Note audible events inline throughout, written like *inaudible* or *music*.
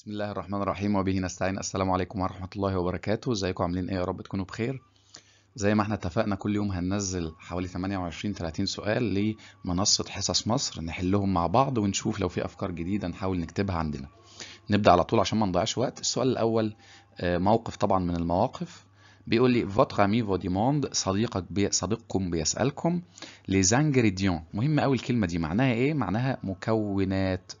بسم الله الرحمن الرحيم وبه نستعين السلام عليكم ورحمة الله وبركاته ازيكم عاملين ايه يا رب تكونوا بخير زي ما احنا اتفقنا كل يوم هننزل حوالي 28 30 سؤال لمنصة حصص مصر نحلهم مع بعض ونشوف لو في افكار جديدة نحاول نكتبها عندنا نبدأ على طول عشان ما نضيعش وقت السؤال الاول آه، موقف طبعا من المواقف بيقول لي votre ami فو ديموند صديقك بي صديقكم بيسألكم لي زانجريديون مهم قوي الكلمة دي معناها ايه معناها مكونات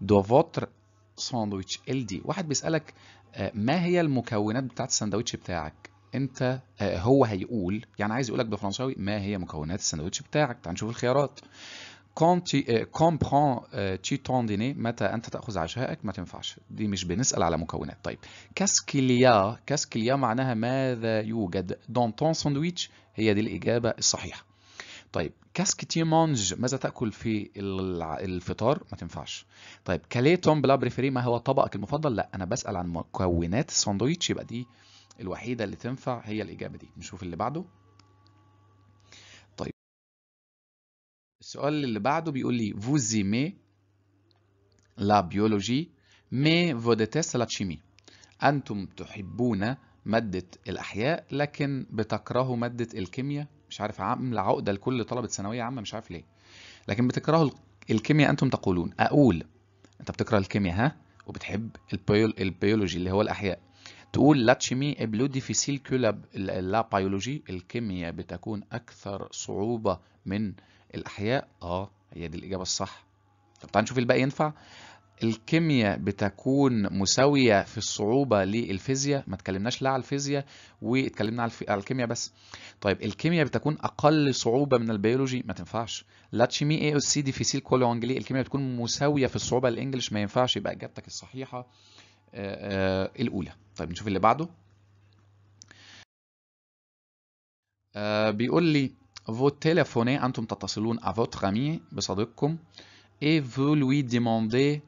دو فوتر ساندويتش ال دي واحد بيسالك آه، ما هي المكونات بتاعت الساندويتش بتاعك انت آه، هو هيقول يعني عايز يقولك بالفرنساوي ما هي مكونات الساندويتش بتاعك تعال نشوف الخيارات كومبران تي تون ديني متى انت تاخذ عشائك ما تنفعش دي مش بنسال على مكونات طيب كاسكيليا كاسكيليا معناها ماذا يوجد دون تون ساندويتش هي دي الاجابه الصحيحه طيب مونج ماذا تاكل في الفطار ما تنفعش طيب كاليه توم بلا بريفيري ما هو طبقك المفضل لا انا بسال عن مكونات الساندويتش يبقى دي الوحيده اللي تنفع هي الاجابه دي نشوف اللي بعده طيب السؤال اللي بعده بيقول لي فوزي مي لا بيولوجي مي فوديتيس لا تشيمي انتم تحبون ماده الاحياء لكن بتكرهوا ماده الكيمياء مش عارف عامله عقده لكل طلبه ثانويه عامه مش عارف ليه لكن بتكرهوا الكيمياء انتم تقولون اقول انت بتكره الكيمياء ها وبتحب البيول... البيولوجي اللي هو الاحياء تقول لا تشيمي بلو ديفيسيل كولاب لا بايولوجي الكيمياء بتكون اكثر صعوبه من الاحياء اه هي دي الاجابه الصح طب تعال نشوف الباقي ينفع الكيمياء بتكون مساوية في الصعوبة للفيزياء ما اتكلمناش لا على الفيزياء واتكلمنا على, الكيمياء بس طيب الكيمياء بتكون أقل صعوبة من البيولوجي ما تنفعش لا تشيمي اي او سي دي في سيل كولو انجلي الكيمياء بتكون مساوية في الصعوبة للإنجليش ما ينفعش يبقى إجابتك الصحيحة آآ آه، آآ آه، الأولى طيب نشوف اللي بعده آه، بيقول لي فو تيليفوني أنتم تتصلون افوت غامي بصديقكم et vous lui demandez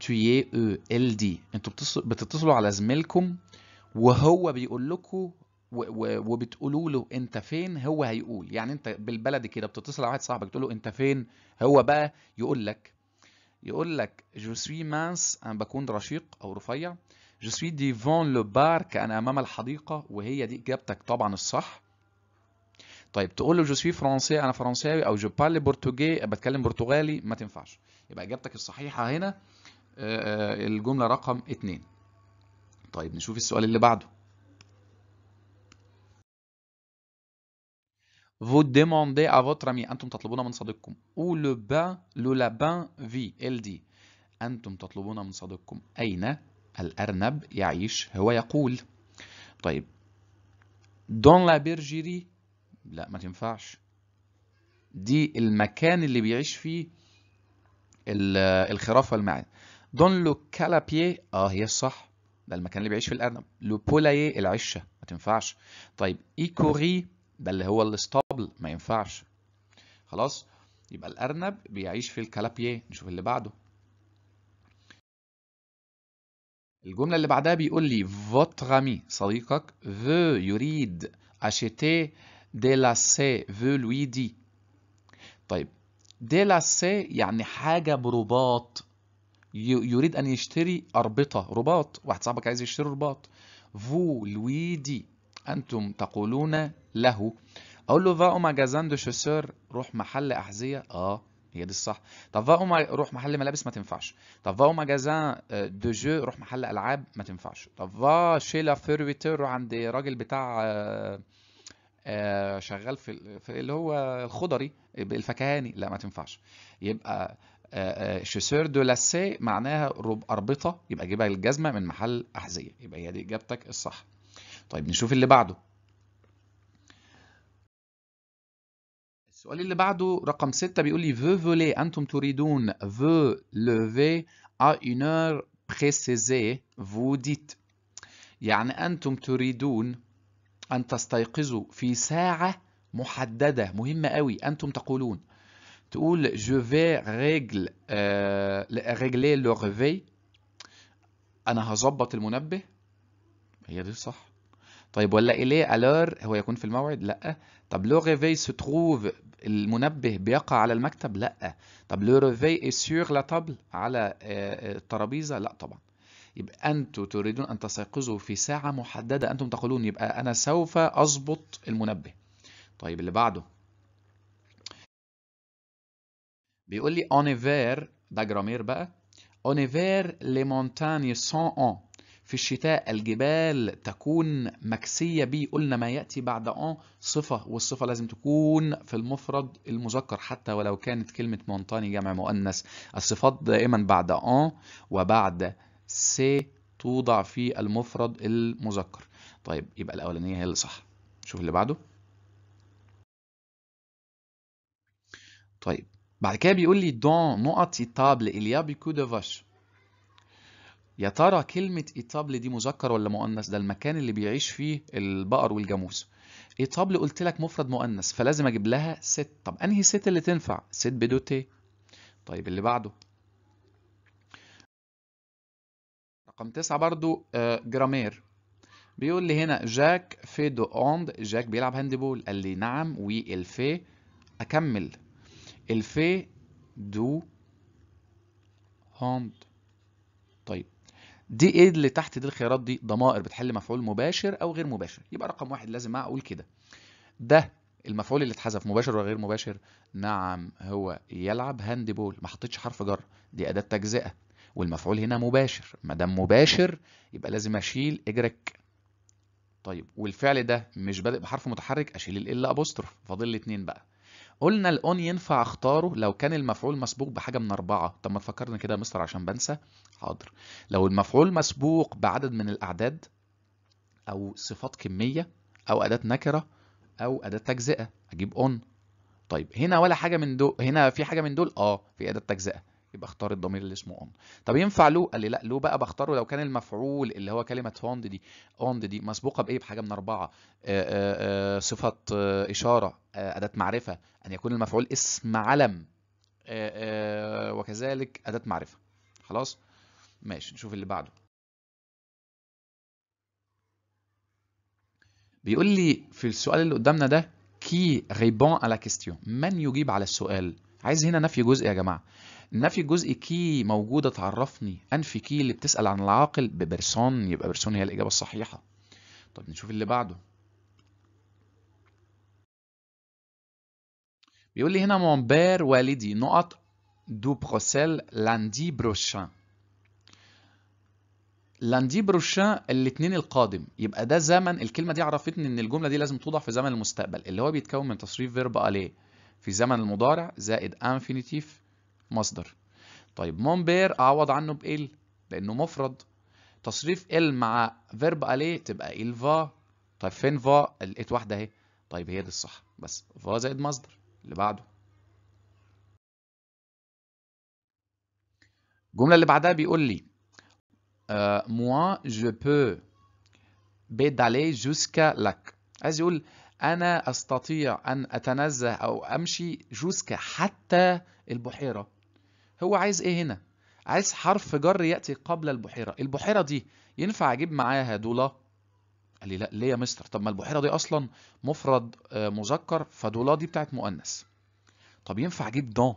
تي او ال دي انتوا بتتصلوا على زميلكم وهو بيقول لكم وبتقولوا له انت فين هو هيقول يعني انت بالبلدي كده بتتصل على واحد صاحبك تقول له انت فين هو بقى يقول لك يقول لك جو سوي مانس انا بكون رشيق او رفيع جو سوي ديفون لو بار كان امام الحديقه وهي دي اجابتك طبعا الصح طيب تقول له جو سوي فرنسي انا فرنساوي او جو بارلي بورتوجي بتكلم برتغالي ما تنفعش يبقى اجابتك الصحيحه هنا آه، آه، الجملة رقم 2 طيب نشوف السؤال اللي بعده Vous demandez à votre ami أنتم تطلبون من صديقكم ou le bain le labin vie elle dit أنتم تطلبون من صديقكم أين الأرنب يعيش هو يقول طيب دون لا بيرجيري لا ما تنفعش دي المكان اللي بيعيش فيه الخرافة المعز دون لو كالابييه اه هي الصح ده المكان اللي بيعيش في الارنب لو بولايه العشه ما تنفعش طيب ايكوري ده اللي هو الاسطبل ما ينفعش خلاص يبقى الارنب بيعيش في الكالابيي نشوف اللي بعده الجملة اللي بعدها بيقول لي فوتر امي صديقك فو يريد اشيتي دي لا سي فو لوي دي طيب دي لا سي يعني حاجة برباط يريد ان يشتري اربطه رباط واحد صاحبك عايز يشتري رباط فو لويدي انتم تقولون له اقول له فا ماجازان دو شوسور روح محل احذيه اه هي دي الصح طب فا ما روح محل ملابس ما تنفعش طب فا ماجازان آه، دو جو روح محل العاب ما تنفعش طب فا شي لا فيرويتور عند راجل بتاع آه، آه، شغال في اللي هو الخضري الفكهاني لا ما تنفعش يبقى آه، آه، شسور دو لاسي معناها أربطة يبقى جيبها الجزمة من محل أحذية يبقى هي دي إجابتك الصح طيب نشوف اللي بعده السؤال اللي بعده رقم ستة بيقول لي فو فولي أنتم تريدون فو لوفي أ une أور بريسيزي فو ديت يعني أنتم تريدون أن تستيقظوا في ساعة محددة مهمة قوي أنتم تقولون تقول جو في ريجل ريجلي لو ريفي انا هظبط المنبه هي دي صح طيب ولا اليه الور هو يكون في الموعد لا طب لو ريفي سو تروف المنبه بيقع على المكتب لا طب لو ريفي اي سور لا تابل على آه، آه، الترابيزه لا طبعا يبقى انتم تريدون ان تستيقظوا في ساعه محدده انتم تقولون يبقى انا سوف اضبط المنبه طيب اللي بعده بيقول لي اونيفير ده جرامير بقى اونيفير لي مونتاني سون اون في الشتاء الجبال تكون مكسية بي قلنا ما يأتي بعد أن صفة والصفة لازم تكون في المفرد المذكر حتى ولو كانت كلمة مونتاني جمع مؤنث الصفات دائما بعد أن وبعد سي توضع في المفرد المذكر طيب يبقى الأولانية هي اللي صح شوف اللي بعده طيب بعد كده بيقول لي دون نقط ايطابل il y a beaucoup de vaches يا ترى كلمة ايطابل دي مذكر ولا مؤنث ده المكان اللي بيعيش فيه البقر والجاموس ايطابل قلت لك مفرد مؤنث فلازم اجيب لها ست طب انهي ست اللي تنفع ست بدو تي طيب اللي بعده رقم تسعة برضو آه، جرامير بيقول لي هنا جاك في دو اوند جاك بيلعب هاندبول قال لي نعم وي الفي اكمل الفي دو هوند طيب دي ايه اللي تحت دي الخيارات دي ضمائر بتحل مفعول مباشر او غير مباشر يبقى رقم واحد لازم اقول كده ده المفعول اللي اتحذف مباشر ولا غير مباشر نعم هو يلعب هاند بول ما حطيتش حرف جر دي اداه تجزئه والمفعول هنا مباشر ما دام مباشر يبقى لازم اشيل اجرك طيب والفعل ده مش بادئ بحرف متحرك اشيل ال ابوستروف فاضل لي اتنين بقى قلنا الاون ينفع اختاره لو كان المفعول مسبوق بحاجه من اربعه طب ما تفكرنا كده يا مستر عشان بنسى حاضر لو المفعول مسبوق بعدد من الاعداد او صفات كميه او اداه نكره او اداه تجزئه اجيب اون طيب هنا ولا حاجه من دول هنا في حاجه من دول اه في اداه تجزئه يبقى اختار الضمير اللي اسمه اون طب ينفع لو قال لي لا لو بقى بختاره لو كان المفعول اللي هو كلمه فوند دي اوند دي مسبوقه بايه بحاجه من اربعه آه، آه، آه، صفه اشاره اداه معرفه ان يكون المفعول اسم علم وكذلك اداه معرفه خلاص ماشي نشوف اللي بعده بيقول لي في السؤال اللي قدامنا ده كي ريبون على كيستيون من يجيب على السؤال عايز هنا نفي جزء يا جماعه نفي جزء كي موجودة تعرفني أنفي كي اللي بتسأل عن العاقل ببرسون يبقى برسون هي الإجابة الصحيحة طب نشوف اللي بعده بيقول لي هنا mon père والدي نقط دو بروسيل لاندي بروشان لاندي بروشان الاثنين القادم يبقى ده زمن الكلمه دي عرفتني ان الجمله دي لازم توضع في زمن المستقبل اللي هو بيتكون من تصريف فيرب اليه في زمن المضارع زائد انفينيتيف مصدر طيب مونبير اعوض عنه بال لانه مفرد تصريف ال مع فيرب اليه تبقى إيه؟ فا طيب فين فا لقيت واحده اهي طيب هي دي الصح بس فا زائد مصدر اللي بعده الجمله اللي بعدها بيقول لي موا جو بو بيدالي جوسكا لك عايز يقول انا استطيع ان اتنزه او امشي جوسكا حتى البحيره هو عايز ايه هنا عايز حرف جر ياتي قبل البحيره البحيره دي ينفع اجيب معاها دولا قال لي لا ليه يا مستر طب ما البحيره دي اصلا مفرد آه، مذكر فدولا دي بتاعت مؤنث طب ينفع اجيب دون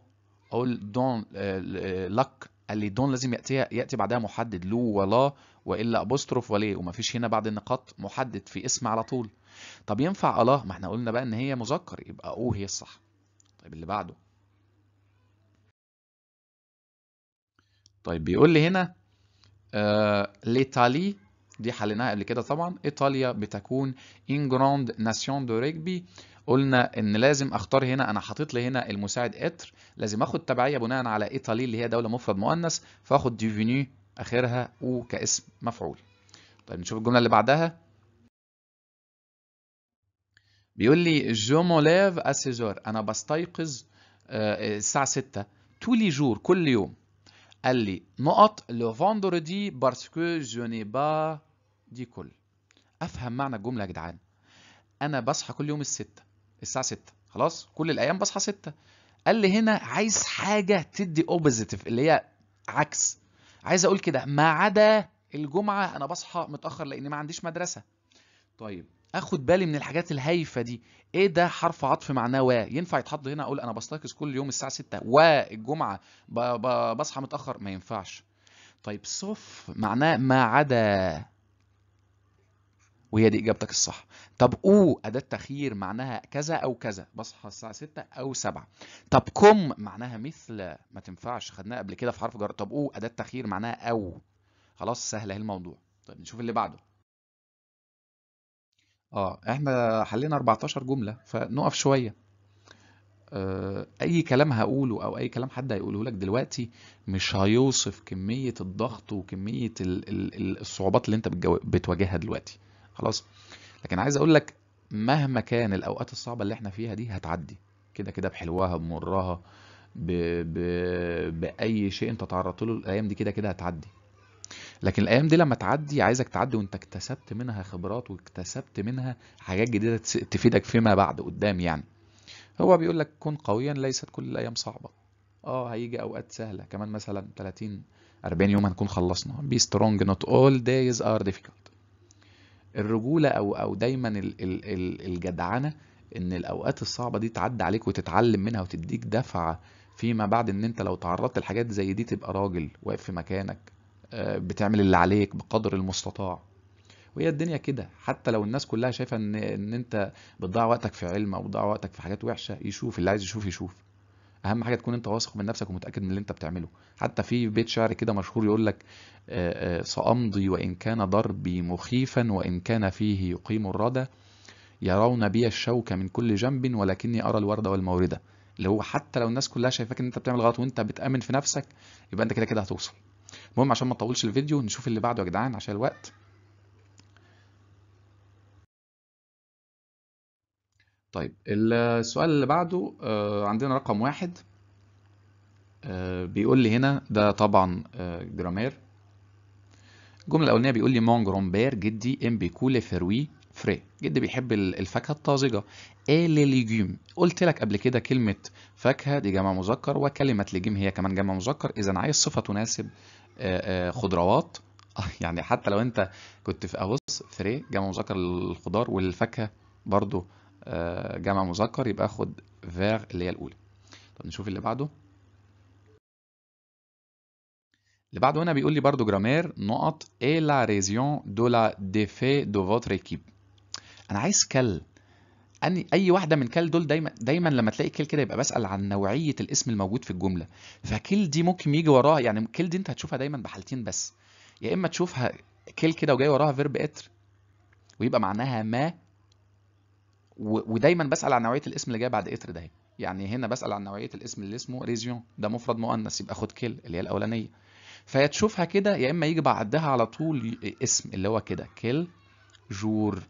اقول دون آه، آه، لك قال لي دون لازم ياتيها ياتي بعدها محدد لو ولا والا ابوستروف وليه ومفيش هنا بعد النقاط محدد في اسم على طول طب ينفع الله ما احنا قلنا بقى ان هي مذكر يبقى او هي الصح طيب اللي بعده طيب بيقول لي هنا آه، ليتالي دي حليناها قبل كده طبعا ايطاليا بتكون ان جراند ناسيون دو ريجبي قلنا ان لازم اختار هنا انا حاطط لي هنا المساعد اتر لازم اخد تبعيه بناء على ايطالي اللي هي دوله مفرد مؤنث فاخد ديفيني اخرها او كاسم مفعول طيب نشوف الجمله اللي بعدها بيقول لي جو موليف اسيزور انا بستيقظ آه، الساعه 6 تولي جور كل يوم قال لي نقط لو فوندردي باسكو جو ني با دي كل افهم معنى الجمله يا جدعان انا بصحى كل يوم الستة الساعه 6 خلاص كل الايام بصحى 6 قال لي هنا عايز حاجه تدي اوبوزيتيف اللي هي عكس عايز اقول كده ما عدا الجمعه انا بصحى متاخر لان ما عنديش مدرسه طيب اخد بالي من الحاجات الهايفه دي ايه ده حرف عطف معناه و ينفع يتحط هنا اقول انا بستيقظ كل يوم الساعه 6 والجمعه بصحى متاخر ما ينفعش طيب صف معناه ما عدا وهي دي اجابتك الصح طب او اداه تخيير معناها كذا او كذا بصحى الساعه 6 او 7 طب كم معناها مثل ما تنفعش خدناها قبل كده في حرف جر طب او اداه تخيير معناها او خلاص سهله الموضوع طيب نشوف اللي بعده اه احنا حلينا 14 جملة فنقف شوية آه، اي كلام هقوله او اي كلام حد هيقوله لك دلوقتي مش هيوصف كمية الضغط وكمية الصعوبات اللي انت بتواجهها دلوقتي خلاص لكن عايز اقول لك مهما كان الاوقات الصعبة اللي احنا فيها دي هتعدي كده كده بحلوها بمرها باي شيء انت تعرضت له الايام دي كده كده هتعدي لكن الايام دي لما تعدي عايزك تعدي وانت اكتسبت منها خبرات واكتسبت منها حاجات جديده تفيدك فيما بعد قدام يعني هو بيقول لك كن قويا ليست كل الايام صعبه اه هيجي اوقات سهله كمان مثلا 30 40 يوم هنكون خلصنا بي سترونج نوت اول دايز ار difficult الرجوله او او دايما ال ال ال الجدعنه ان الاوقات الصعبه دي تعدي عليك وتتعلم منها وتديك دفعه فيما بعد ان انت لو تعرضت لحاجات زي دي تبقى راجل واقف في مكانك آه، بتعمل اللي عليك بقدر المستطاع وهي الدنيا كده حتى لو الناس كلها شايفه ان ان انت بتضيع وقتك في علم او بتضيع وقتك في حاجات وحشه يشوف اللي عايز يشوف يشوف اهم حاجه تكون انت واثق من نفسك ومتاكد من اللي انت بتعمله حتى في بيت شعر كده مشهور يقول لك آه، آه، سامضي وان كان ضربي مخيفا وان كان فيه يقيم الردى يرون بي الشوك من كل جنب ولكني ارى الورده والمورده اللي هو حتى لو الناس كلها شايفاك ان انت بتعمل غلط وانت بتامن في نفسك يبقى انت كده كده هتوصل المهم عشان ما نطولش الفيديو نشوف اللي بعده يا جدعان عشان الوقت طيب السؤال اللي بعده آه، عندنا رقم واحد آه، بيقول لي هنا ده طبعا آه، جرامير الجمله الاولانيه بيقول لي مون جرومبير جدي ام بيكولي فروي فري جدي بيحب الفاكهه الطازجه ايه ليجيوم قلت لك قبل كده كلمه فاكهه دي جمع مذكر وكلمه ليجيم هي كمان جمع مذكر اذا عايز صفه تناسب آه، آه، خضروات *laughs* يعني حتى لو انت كنت في ابص آه، فري جمع مذكر للخضار والفاكهه برضو جمع مذكر يبقى خد فيغ اللي هي الاولى طب نشوف اللي بعده اللي بعده هنا بيقول لي برضو جرامير نقط ايه لا ريزيون دو لا ديفي دو فوتر ايكيب انا عايز كل أني أي واحدة من كل دول دايما دايما لما تلاقي كل كده يبقى بسأل عن نوعية الاسم الموجود في الجملة فكل دي ممكن يجي وراها يعني كل دي أنت هتشوفها دايما بحالتين بس يا إما تشوفها كل كده وجاي وراها فيرب اتر ويبقى معناها ما ودايما بسأل عن نوعية الاسم اللي جاي بعد اتر ده يعني هنا بسأل عن نوعية الاسم اللي اسمه ريزيون ده مفرد مؤنث يبقى خد كل اللي هي الأولانية فيا تشوفها كده يا إما يجي بعدها على طول اسم اللي هو كده كل جور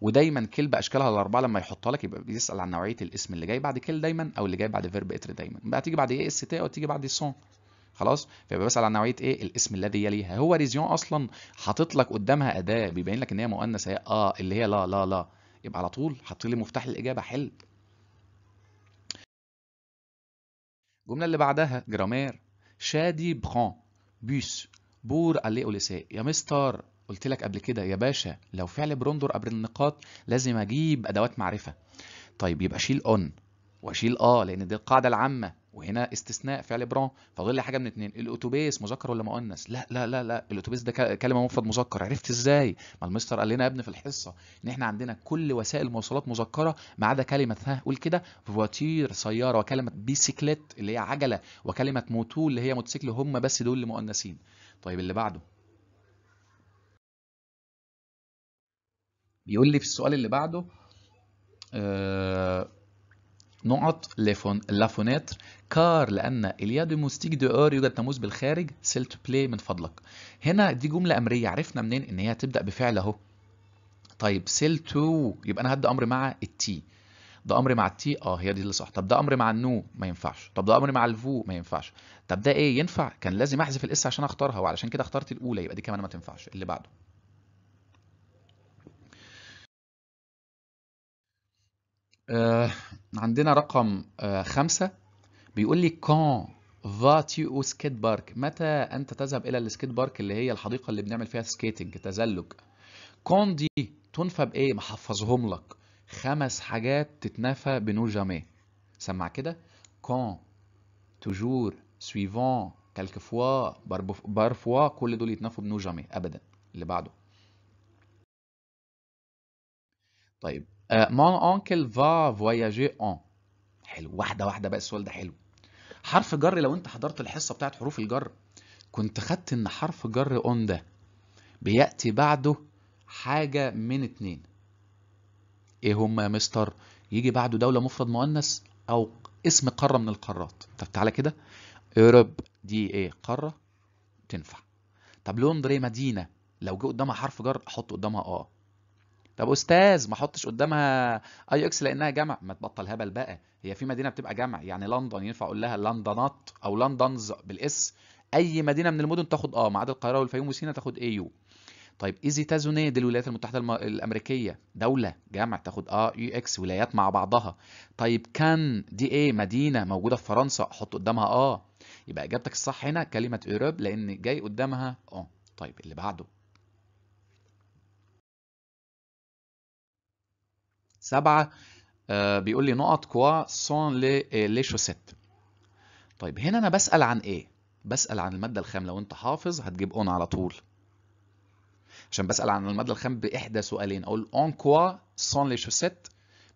ودايما كل باشكالها الاربعه لما يحطها لك يبقى بيسال عن نوعيه الاسم اللي جاي بعد كل دايما او اللي جاي بعد فيرب اتر دايما بقى تيجي بعد ايه اس تي او تيجي بعد سون خلاص فيبقى بيسال عن نوعيه ايه الاسم الذي يليها هو ريزيون اصلا حاطط لك قدامها اداه بيبين لك ان هي مؤنثه هي اه اللي هي لا لا لا يبقى على طول حط لي مفتاح الاجابه حل الجمله اللي بعدها جرامير شادي بخان بوس بور الي اوليسي يا مستر قلت لك قبل كده يا باشا لو فعل برندر قبل النقاط لازم اجيب ادوات معرفه طيب يبقى اشيل اون واشيل اه لان دي القاعده العامه وهنا استثناء فعل بران فاضل لي حاجه من اتنين الاتوبيس مذكر ولا مؤنث لا لا لا لا الاتوبيس ده كلمه مفرد مذكر عرفت ازاي ما المستر قال لنا يا ابني في الحصه ان احنا عندنا كل وسائل المواصلات مذكره ما عدا كلمه ها قول كده فواتير سياره وكلمه بيسيكليت اللي هي عجله وكلمه موتو اللي هي موتوسيكل هم بس دول اللي مؤنثين طيب اللي بعده بيقول لي في السؤال اللي بعده آه، نقط لافون لافونيتر كار لان اليا دو موستيك دو اور يوجد ناموس بالخارج سيل تو بلاي من فضلك هنا دي جمله امريه عرفنا منين ان هي هتبدا بفعل اهو طيب سيل تو يبقى انا هدي امر مع التي ده امر مع التي اه هي دي اللي صح طب ده امر مع النو ما ينفعش طب ده امر مع الفو ما ينفعش طب ده ايه ينفع كان لازم احذف الاس عشان اختارها وعلشان كده اخترت الاولى يبقى دي كمان ما تنفعش اللي بعده آه، عندنا رقم آه، خمسة بيقول لي كون فاتيو سكيت بارك متى أنت تذهب إلى السكيت بارك اللي هي الحديقة اللي بنعمل فيها سكيتنج تزلج كون دي تنفى بإيه محفظهم لك خمس حاجات تتنفى بنو جامي سمع كده كون توجور سويفون كالك فوا بار فوا كل دول يتنفوا بنو جامي أبدا اللي بعده طيب مون اونكل فا فواياجي اون حلو واحده واحده بقى السؤال ده حلو حرف جر لو انت حضرت الحصه بتاعت حروف الجر كنت خدت ان حرف جر اون ده بياتي بعده حاجه من اتنين ايه هما يا مستر يجي بعده دوله مفرد مؤنث او اسم قاره من القارات طب تعالى كده اوروب دي ايه قاره تنفع طب لندن مدينه لو جه قدامها حرف جر احط قدامها اه طب استاذ ما احطش قدامها اي اكس لانها جمع ما تبطل هبل بقى هي في مدينه بتبقى جمع يعني لندن ينفع اقول لها لندنات او لندنز بالاس اي مدينه من المدن تاخد اه ما عدا القاهره والفيوم وسينا تاخد اي يو طيب ايزي تازونيه دي الولايات المتحده الامريكيه دوله جامع تاخد اه يو اكس ولايات مع بعضها طيب كان دي ايه مدينه موجوده في فرنسا احط قدامها اه يبقى اجابتك الصح هنا كلمه اوروب لان جاي قدامها اه طيب اللي بعده سبعة آه، بيقول لي نقط كوا سون آه، لي شوسيت طيب هنا انا بسال عن ايه بسال عن الماده الخام لو انت حافظ هتجيب اون على طول عشان بسال عن الماده الخام باحدى سؤالين اقول اون كوا سون لي شوسيت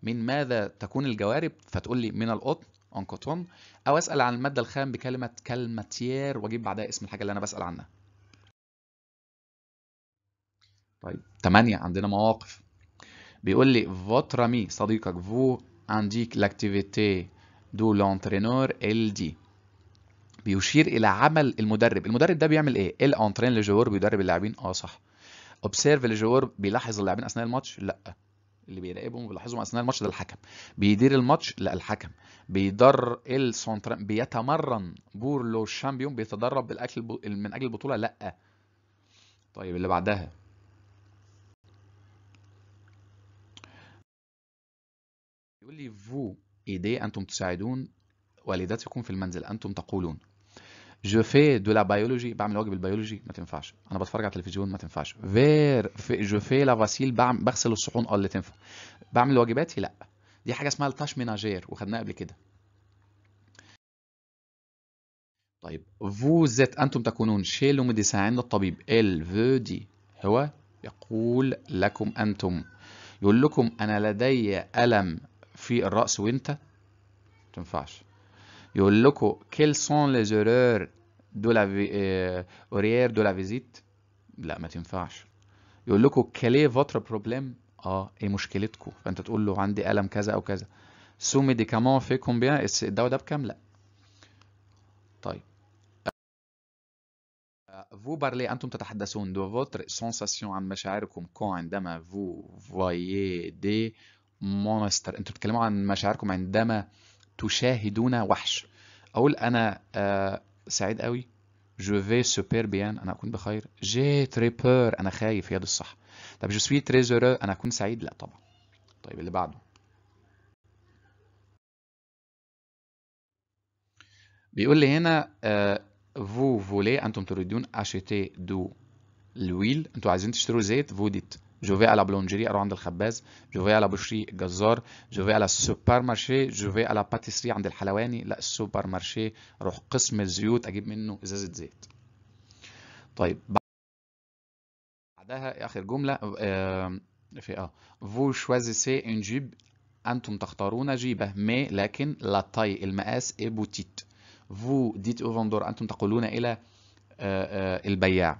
من ماذا تكون الجوارب فتقول لي من القطن اون كوتون او اسال عن الماده الخام بكلمه كالماتير واجيب بعدها اسم الحاجه اللي انا بسال عنها طيب 8 عندنا مواقف بيقول لي فوتر مي صديقك فو انديك لاكتيفيتي دو لونترينور ال دي بيشير الى عمل المدرب المدرب ده بيعمل ايه الانترين لجوار بيدرب اللاعبين اه صح اوبسيرف لجوار بيلاحظ اللاعبين اثناء الماتش لا اللي بيراقبهم وبيلاحظهم اثناء الماتش ده الحكم بيدير الماتش لا الحكم بيدر السونترين بيتمرن بور لو شامبيون بيتدرب بالاكل من اجل البطوله لا طيب اللي بعدها يقول لي فو ايدي أنتم تساعدون والدتكم في المنزل أنتم تقولون جو في دو لا بيولوجي بعمل واجب البيولوجي ما تنفعش انا بتفرج على التلفزيون ما تنفعش فير في جو في لا فاسيل بغسل الصحون اه اللي تنفع بعمل واجباتي لا دي حاجه اسمها التاش ميناجير وخدناها قبل كده طيب فو زيت أنتم تكونون شي لو عند الطبيب ال فو دي هو يقول لكم أنتم يقول لكم أنا لدي ألم في الرأس وانت تنفعش يقول لكم كيل سون لي زورور دو لا اوريير دو لا فيزيت لا ما تنفعش يقول لكم كلي فوتر بروبليم اه ايه مشكلتكم فانت تقول له عندي الم كذا او كذا سو ميديكامون فيكم بيان الدواء ده بكام لا طيب فو بارلي انتم تتحدثون دو فوتر سونساسيون عن مشاعركم كو عندما فو فوايي دي مونستر انتوا بتتكلموا عن مشاعركم عندما تشاهدون وحش اقول انا آه سعيد قوي جو في سوبر بيان انا اكون بخير جي بير انا خايف هي دي الصح طب جو سوي تريزور انا اكون سعيد لا طبعا طيب اللي بعده بيقول لي هنا فو آه، فولي انتم تريدون اشيتي دو الويل انتم عايزين تشتروا زيت فوديت جوفي على بلونجيري اروح عند الخباز جوفي على بوشري الجزار جوفي على السوبر مارشي جوفي على باتيسري عند الحلواني لا السوبر مارشي اروح قسم الزيوت اجيب منه ازازه زيت طيب بعدها اخر جمله في اه فو شوازيسي ان جيب انتم تختارون جيبه مي لكن لا تاي المقاس اي بوتيت فو ديت او فندور انتم تقولون الى آه، آه، البياع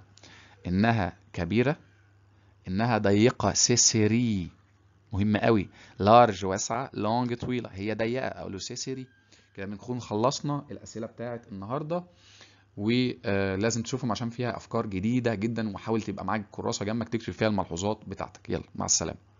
انها كبيره انها ضيقه سيسري مهمه قوي لارج واسعه لونج طويله هي ضيقه او سيسري كده بنكون خلصنا الاسئله بتاعه النهارده ولازم آه، تشوفهم عشان فيها افكار جديده جدا وحاول تبقى معاك كراسه جنبك تكتب فيها الملحوظات بتاعتك يلا مع السلامه